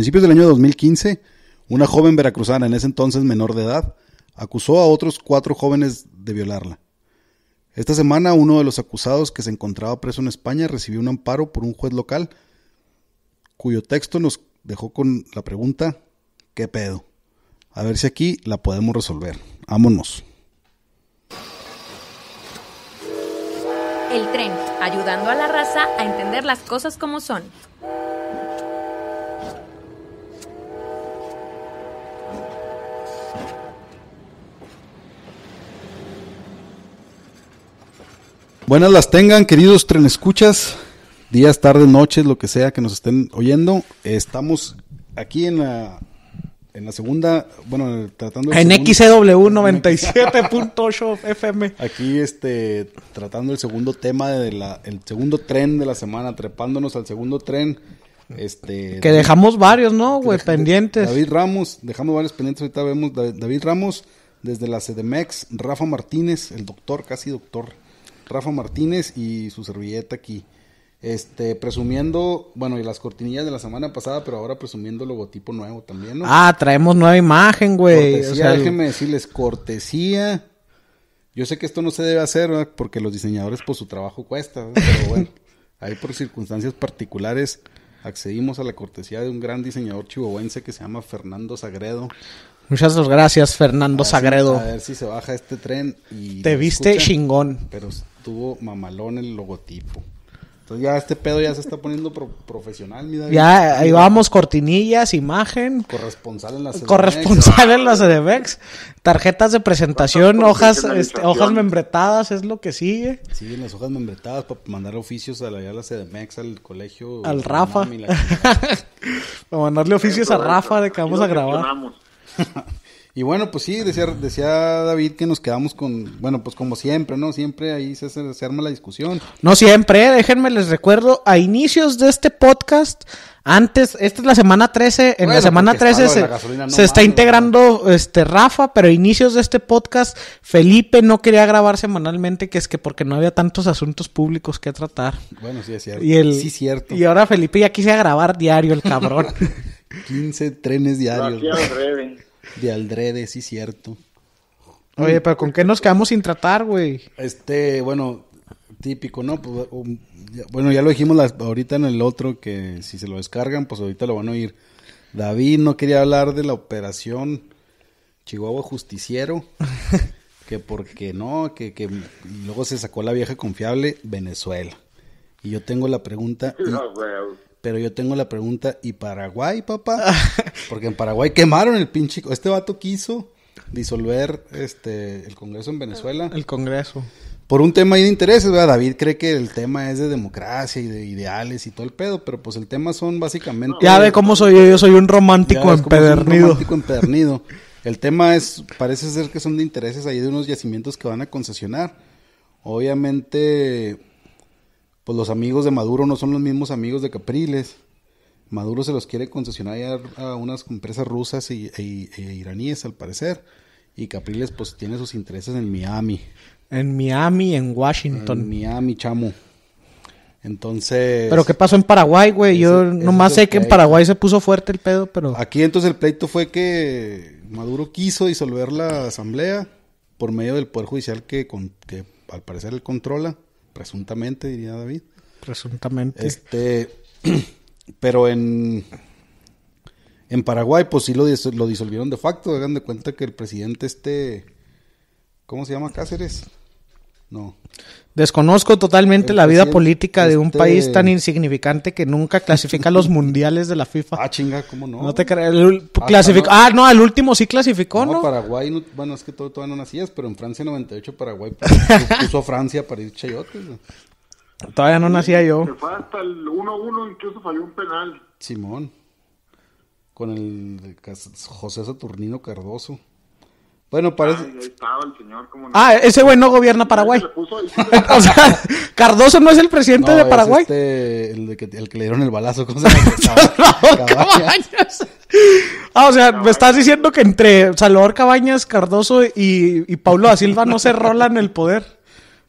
principios del año 2015, una joven veracruzana, en ese entonces menor de edad, acusó a otros cuatro jóvenes de violarla. Esta semana uno de los acusados que se encontraba preso en España recibió un amparo por un juez local cuyo texto nos dejó con la pregunta ¿qué pedo? A ver si aquí la podemos resolver. Vámonos. El tren, ayudando a la raza a entender las cosas como son. Buenas las tengan, queridos trenescuchas, días, tardes, noches, lo que sea que nos estén oyendo. Estamos aquí en la, en la segunda, bueno, tratando... En xw 97.8 FM. Aquí, este, tratando el segundo tema, de la, el segundo tren de la semana, trepándonos al segundo tren. Este, que dejamos varios, ¿no, güey? Pendientes. David Ramos, dejamos varios pendientes, ahorita vemos David Ramos desde la CDMEX, Rafa Martínez, el doctor, casi doctor. Rafa Martínez y su servilleta aquí. Este, presumiendo, bueno, y las cortinillas de la semana pasada, pero ahora presumiendo logotipo nuevo también, ¿no? Ah, traemos nueva imagen, güey. déjenme decirles, cortesía. Yo sé que esto no se debe hacer, Porque los diseñadores, por pues, su trabajo cuesta, pero bueno, ahí por circunstancias particulares accedimos a la cortesía de un gran diseñador chihuahuense que se llama Fernando Sagredo. Muchas gracias, Fernando Sagredo. a ver si se baja este tren y... Te viste chingón. Pero Tuvo mamalón el logotipo. Entonces ya este pedo ya se está poniendo profesional, Ya, ahí vamos, cortinillas, imagen. Corresponsal en las CDMX. Corresponsal en las CDMX. Tarjetas de presentación, hojas, este, hojas membretadas, es lo que sigue. Sí, las hojas membretadas para mandar oficios a la, a la CDMX, al colegio. Al Rafa. para mandarle oficios a Rafa de que vamos a grabar. Y bueno, pues sí, decía, decía David que nos quedamos con, bueno, pues como siempre, ¿no? Siempre ahí se, arma la discusión. No siempre, ¿eh? déjenme les recuerdo, a inicios de este podcast, antes, esta es la semana 13, en la semana 13 se, está integrando este Rafa, pero a inicios de este podcast, Felipe no quería grabar semanalmente, que es que porque no había tantos asuntos públicos que tratar. Bueno, sí es cierto. Y cierto. Y ahora Felipe ya quise grabar diario el cabrón. 15 trenes diarios. De Aldrede, sí, cierto. Oye, pero ¿con qué nos quedamos sin tratar, güey? Este, bueno, típico, ¿no? Pues, um, bueno, ya lo dijimos ahorita en el otro, que si se lo descargan, pues ahorita lo van a oír. David no quería hablar de la operación Chihuahua Justiciero, que porque no, que, luego se sacó la vieja confiable, Venezuela. Y yo tengo la pregunta, pero yo tengo la pregunta, ¿y Paraguay, papá? Porque en Paraguay quemaron el pinche. Este vato quiso disolver este el Congreso en Venezuela. El Congreso. Por un tema de intereses, David cree que el tema es de democracia y de ideales y todo el pedo, pero pues el tema son básicamente. Ya ve cómo soy yo, yo soy un romántico empedernido. Un romántico empedernido. el tema es, parece ser que son de intereses ahí de unos yacimientos que van a concesionar. Obviamente, pues los amigos de Maduro no son los mismos amigos de Capriles. Maduro se los quiere concesionar a, unas empresas rusas y, e, iraníes, al parecer. Y Capriles, pues, tiene sus intereses en Miami. En Miami, en Washington. En Miami, chamo. Entonces. Pero ¿qué pasó en Paraguay, güey? Yo nomás sé que en Paraguay se puso fuerte el pedo, pero. Aquí entonces el pleito fue que Maduro quiso disolver la asamblea por medio del Poder Judicial que, que al parecer él controla, presuntamente, diría David. Presuntamente. Este. Pero en, en Paraguay, pues sí lo, disolvieron de facto. Hagan de cuenta que el presidente este... ¿Cómo se llama Cáceres? No. Desconozco totalmente la vida política de un este país tan insignificante que nunca clasifica los mundiales de la FIFA. Ah, chinga, ¿cómo no? No te creas. Ah, clasificó. Ah, no, al último sí clasificó, ¿no? ¿no? Paraguay, bueno, es que todo, todavía no nacías, pero en Francia 98 Paraguay pues, puso, Francia para ir chayotes. Todavía no nacía yo. Se fue hasta el 1-1, incluso falló un penal. Simón. Con el José Saturnino Cardoso. Bueno, parece. Ah, ese güey no gobierna Paraguay. o sea, Cardoso no es el presidente de Paraguay. Este, el, que, le dieron el balazo. ¿Cómo se Ah, o sea, me estás diciendo que entre Salvador Cabañas, Cardoso y, y Pablo da Silva no se rolan el poder.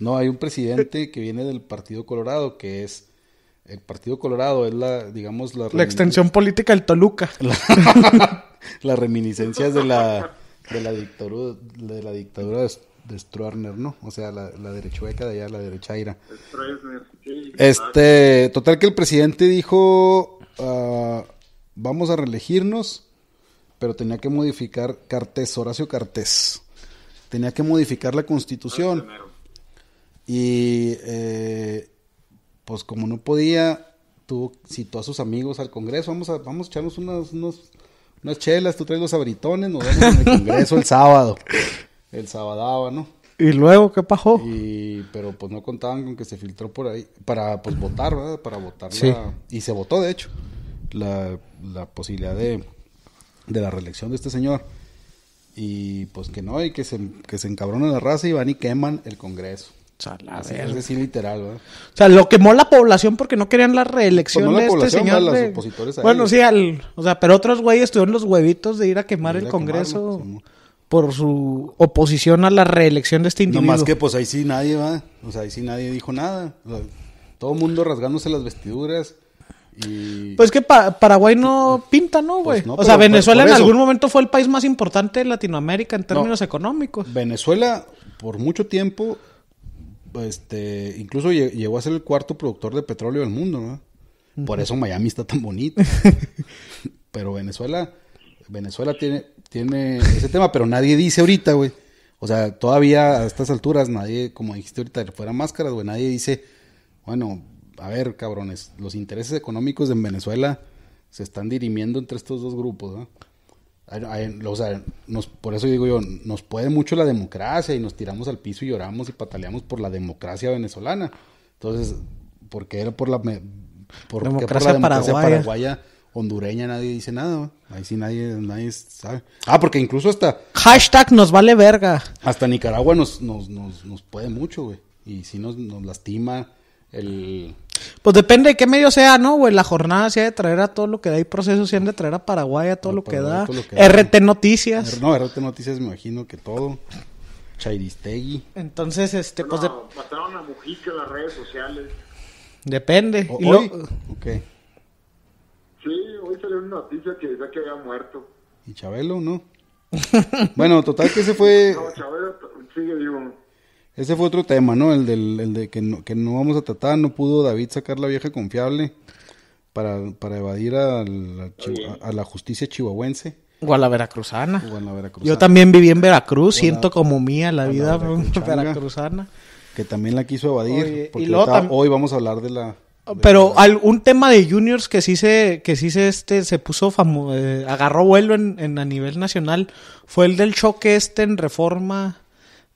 No, hay un presidente que viene del Partido Colorado, que es... El Partido Colorado es la, digamos, la... La extensión política del Toluca. las reminiscencias de la, de la dictadura, de, la dictadura de, ¿no? O sea, la, derechueca de allá, la derechaira. Este, total que el presidente dijo, ah, vamos a reelegirnos, pero tenía que modificar Cartés, Horacio Cartés. Tenía que modificar la constitución. Y eh, pues como no podía, tuvo, citó a sus amigos al Congreso, vamos a, vamos a echarnos unas, unas chelas, tú traes los abritones, nos vemos en el Congreso el sábado, el sábado, ¿no? ¿Y luego qué pasó? Y, pero pues no contaban con que se filtró por ahí para pues votar, ¿verdad? Para votar. y se votó, de hecho, la, posibilidad de, la reelección de este señor. Y pues que no, y que se, que se encabrona la raza y van y queman el Congreso. O sea, literal, sea, lo quemó la población porque no querían la reelección de este señor. bueno, sí, o sea, pero otros güeyes estuvieron los huevitos de ir a quemar el Congreso por su oposición a la reelección de este individuo. No más que pues ahí sí nadie va, o sea, ahí sí nadie dijo nada. todo mundo rasgándose las vestiduras. Pues que Paraguay no pues, pinta, ¿no, pues, güey? o sea, pues, Venezuela en algún momento fue el país más importante de Latinoamérica en términos económicos. Venezuela, por mucho tiempo, este, incluso llegó a ser el cuarto productor de petróleo del mundo, ¿no? Por eso Miami está tan bonito. pero Venezuela, Venezuela tiene, tiene ese tema, pero nadie dice ahorita, güey. O sea, todavía a estas alturas nadie, como dijiste ahorita, fuera máscaras, güey, nadie dice, bueno, a ver, cabrones, los intereses económicos en Venezuela se están dirimiendo entre estos dos grupos, ¿no? nos, por eso digo yo, nos puede mucho la democracia y nos tiramos al piso y lloramos y pataleamos por la democracia venezolana. Entonces, ¿por qué por la, por, democracia, la democracia paraguaya. hondureña nadie dice nada? Ahí sí nadie, nadie sabe. Ah, porque incluso hasta... Hashtag nos vale verga. Hasta Nicaragua nos, nos, nos, nos puede mucho, güey. Y sí nos lastima el pues depende de qué medio sea, ¿no? Güey, la jornada se ha de traer a todo lo que da y procesos se han de traer a Paraguay a todo, lo, que da. RT Noticias. No, RT Noticias me imagino que todo. Chairistegui. Entonces, este, pues... Mataron a Mujica en las redes sociales. Depende. hoy? Ok. Sí, hoy salió una noticia que decía que había muerto. ¿Y Chabelo, no? bueno, total que se fue... No, Chabelo sigue vivo. Ese fue otro tema, ¿no? El, del, de que no, vamos a tratar, no pudo David sacar la vieja confiable para, para evadir a la, justicia chihuahuense. O a la veracruzana. Yo también viví en Veracruz, siento como mía la vida veracruzana. Que también la quiso evadir, porque hoy vamos a hablar de la... Pero un algún tema de juniors que sí se, que sí se, este, se puso famoso, eh, agarró vuelo en, en, a nivel nacional, fue el del choque este en Reforma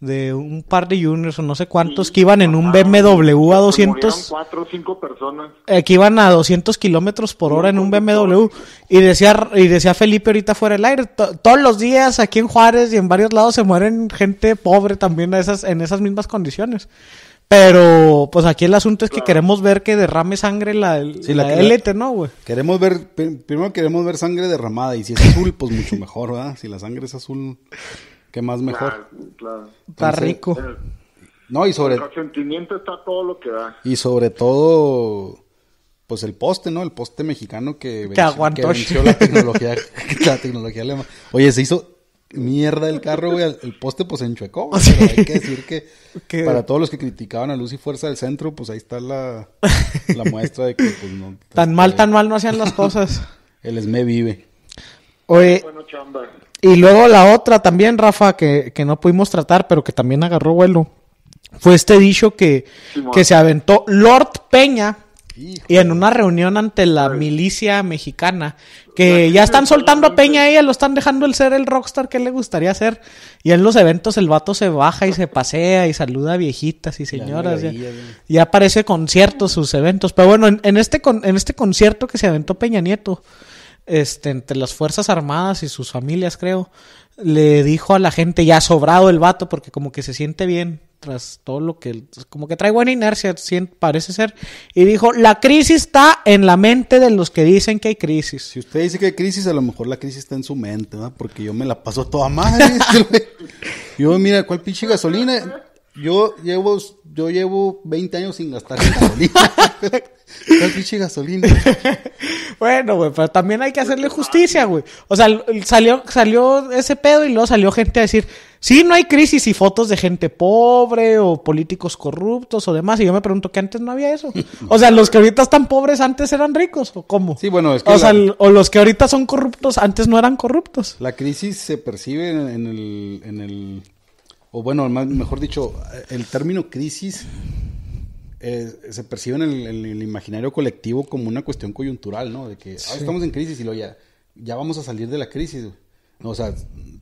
de un par de juniors o no sé cuántos que iban en un BMW a 200 cuatro cinco personas eh, que iban a 200 kilómetros por hora en un BMW y decía y decía Felipe ahorita fuera del aire todos los días aquí en Juárez y en varios lados se mueren gente pobre también esas en esas mismas condiciones pero pues aquí el asunto es que queremos ver que derrame sangre la, sí, ¿no, güey? Queremos ver, primero queremos ver sangre derramada y si es azul, pues mucho mejor, ¿verdad? Si la sangre es azul. ¿Qué más mejor? Está rico. No, y sobre... El está todo lo que da. Y sobre todo pues el poste, ¿no? El poste mexicano que, que aguantó que venció la tecnología, la Oye, se hizo mierda el carro, güey. El, poste pues se enchuecó, hay que decir que para todos los que criticaban a Luz y Fuerza del Centro, pues ahí está la, la muestra de que pues Tan pues, mal, tan mal no hacían las cosas. el SME vive y luego la otra también, Rafa, que, no pudimos tratar, pero que también agarró vuelo, fue este dicho que, se aventó Lord Peña, Y en una reunión ante la milicia mexicana, que ya están soltando a Peña y lo están dejando el ser el rockstar que le gustaría ser. Y en los eventos el vato se baja y se pasea y saluda a viejitas y señoras. y aparece conciertos sus eventos. Pero bueno, en, este, en este concierto que se aventó Peña Nieto, este, entre las Fuerzas Armadas y sus familias, creo, le dijo a la gente ya sobrado el vato porque como que se siente bien tras todo lo que, como que trae buena inercia, parece ser, y dijo, la crisis está en la mente de los que dicen que hay crisis. Si usted dice que hay crisis, a lo mejor la crisis está en su mente, Porque yo me la paso toda madre. yo, mira, ¿cuál pinche gasolina? Yo llevo, yo llevo 20 años sin gastar gasolina. pinche gasolina? bueno, güey, pero también hay que hacerle justicia, güey. O sea, salió, salió ese pedo y luego salió gente a decir, sí, no hay crisis y fotos de gente pobre o políticos corruptos o demás. Y yo me pregunto que antes no había eso. O sea, los que ahorita están pobres antes eran ricos o cómo. Sí, bueno, es que... O, sea, o los que ahorita son corruptos antes no eran corruptos. La crisis se percibe en el o bueno, mejor dicho, el término crisis eh, se percibe en el, imaginario colectivo como una cuestión coyuntural, ¿no? De que ah, estamos en crisis y lo ya, ya vamos a salir de la crisis. No, o sea,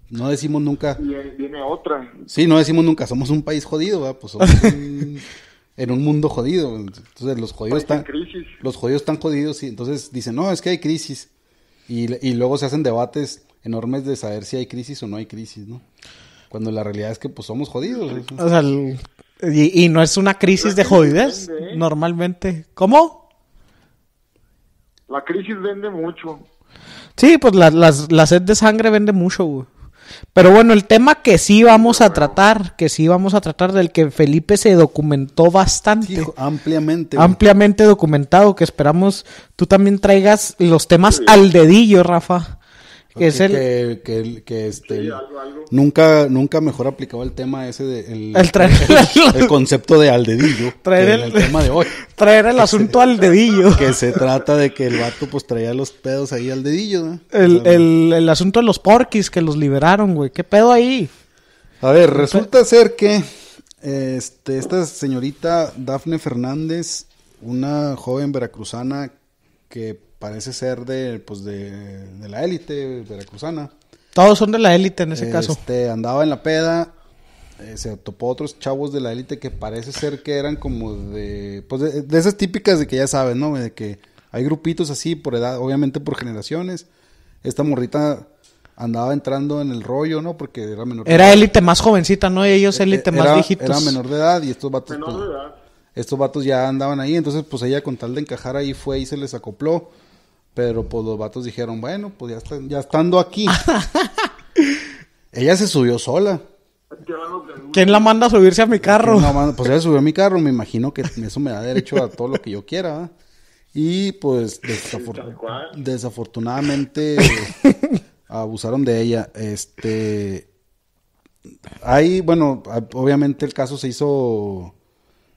no decimos nunca. Y viene otra. Sí, no decimos nunca, somos un país jodido, ¿verdad? Pues somos en un mundo jodido. Entonces los jodidos están. Los jodidos están jodidos y entonces dicen, no, es que hay crisis. Y, y luego se hacen debates enormes de saber si hay crisis o no hay crisis, ¿no? Cuando la realidad es que pues somos jodidos. O sea, y, no es una crisis de jodidez, ¿eh? normalmente. ¿Cómo? La crisis vende mucho. Sí, pues la, la sed de sangre vende mucho, güey. Pero bueno, el tema que sí vamos a tratar, que sí vamos a tratar, del que Felipe se documentó bastante. ampliamente. Ampliamente documentado, que esperamos tú también traigas los temas al dedillo, Rafa. Que es el... Que, que, este, Nunca, nunca mejor aplicaba el tema ese de... El, concepto de al dedillo. Traer el, tema de hoy. Traer el asunto al dedillo. Que se trata de que el vato pues traía los pedos ahí al dedillo, El, asunto de los porquis que los liberaron, güey. ¿Qué pedo ahí? A ver, resulta ser que este, esta señorita Dafne Fernández, una joven veracruzana que parece ser de, pues de, de la élite veracruzana. Todos son de la élite en ese este, caso. Andaba en la peda, eh, se topó otros chavos de la élite que parece ser que eran como de, pues de, esas típicas de que ya sabes, ¿no? De que hay grupitos así por edad, obviamente por generaciones. Esta morrita andaba entrando en el rollo, ¿no? Porque era menor. era élite más jovencita, ¿no? ellos eh, élite eh, más Era menor de edad y estos vatos. Menor de pues, edad. Estos vatos ya andaban ahí, entonces pues ella con tal de encajar ahí fue y se les acopló. Pero pues los vatos dijeron, bueno, pues ya, están, ya estando aquí. ella se subió sola. ¿Quién la manda a subirse a mi carro? pues ella subió a mi carro, me imagino que eso me da derecho a todo lo que yo quiera. Y pues desafortunadamente abusaron de ella. Este ahí, bueno, obviamente el caso se hizo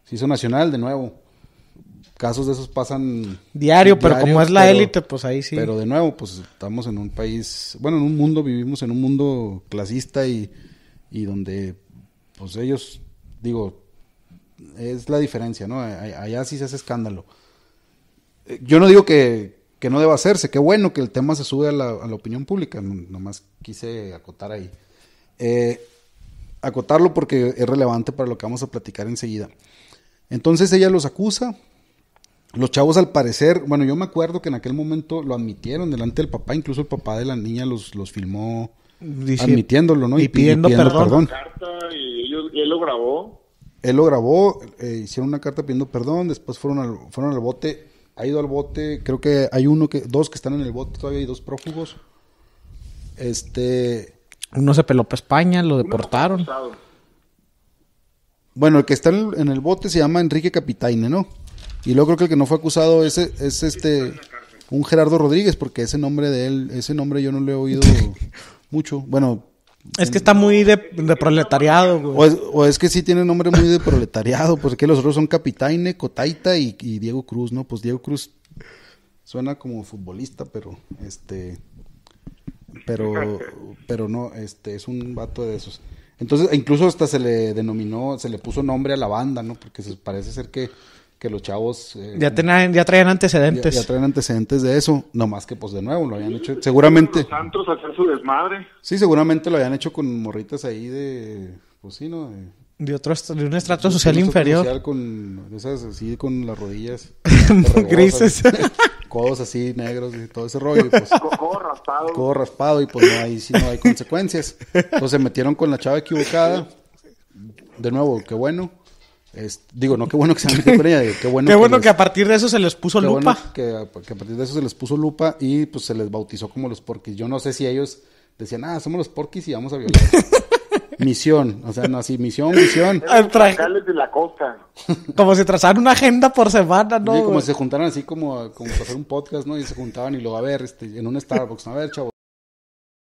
se hizo nacional de nuevo casos de esos pasan diario, pero como es la élite, pues ahí sí. Pero de nuevo, pues estamos en un país, bueno, en un mundo, vivimos en un mundo clasista y, donde, pues ellos, digo, es la diferencia, ¿no? Allá sí se hace escándalo. Eh, yo no digo que, no deba hacerse, qué bueno que el tema se sube a la, opinión pública, nomás quise acotar ahí. Eh, acotarlo porque es relevante para lo que vamos a platicar enseguida. Entonces ella los acusa, los chavos al parecer, bueno, yo me acuerdo que en aquel momento lo admitieron delante del papá, incluso el papá de la niña los, los filmó admitiéndolo, ¿no? Y, pidiendo, perdón. y, él lo grabó. Él lo grabó, eh, hicieron una carta pidiendo perdón, después fueron al, fueron al bote, ha ido al bote, creo que hay uno que, dos que están en el bote todavía hay dos prófugos. Este. Uno se peló para España, lo deportaron. Bueno, el que está en el bote se llama Enrique Capitaine, ¿no? Y luego creo que el que no fue acusado es, es este un Gerardo Rodríguez, porque ese nombre de él, ese nombre yo no le he oído mucho. Bueno. Es que está muy de, proletariado, O es, que sí tiene nombre muy de proletariado, porque pues los otros son Capitaine, Cotaita y, Diego Cruz, ¿no? Pues Diego Cruz suena como futbolista, pero este pero pero no, este es un vato de esos. Entonces, incluso hasta se le denominó, se le puso nombre a la banda, ¿no? Porque parece ser que que los chavos... Eh, ya, tenían, ya traían antecedentes. Ya, traían antecedentes de eso, nomás que pues de nuevo lo habían hecho, seguramente... Los santos hacer su desmadre. Sí, seguramente lo habían hecho con morritas ahí de, pues sí, ¿no? De, otro de un estrato social inferior social con esas así con las rodillas grises codos así negros y todo ese rollo pues, Codos codo raspado codo raspado y pues no hay sí, no hay consecuencias entonces pues, se metieron con la chava equivocada de nuevo qué bueno digo, no, qué bueno que se han metido ella. qué bueno, bueno que, a partir de eso se les puso lupa. que, a, partir de eso se les puso lupa y pues se les bautizó como los porquis. Yo no sé si ellos decían, ah, somos los porquis y vamos a violar. misión, o sea, no así, misión, misión. de la costa. como si trazaran una agenda por semana, ¿no? Sí, como si se juntaran así como, como para hacer un podcast, ¿no? Y se juntaban y lo a ver, este, en un Starbucks, ¿no? a ver, chavo.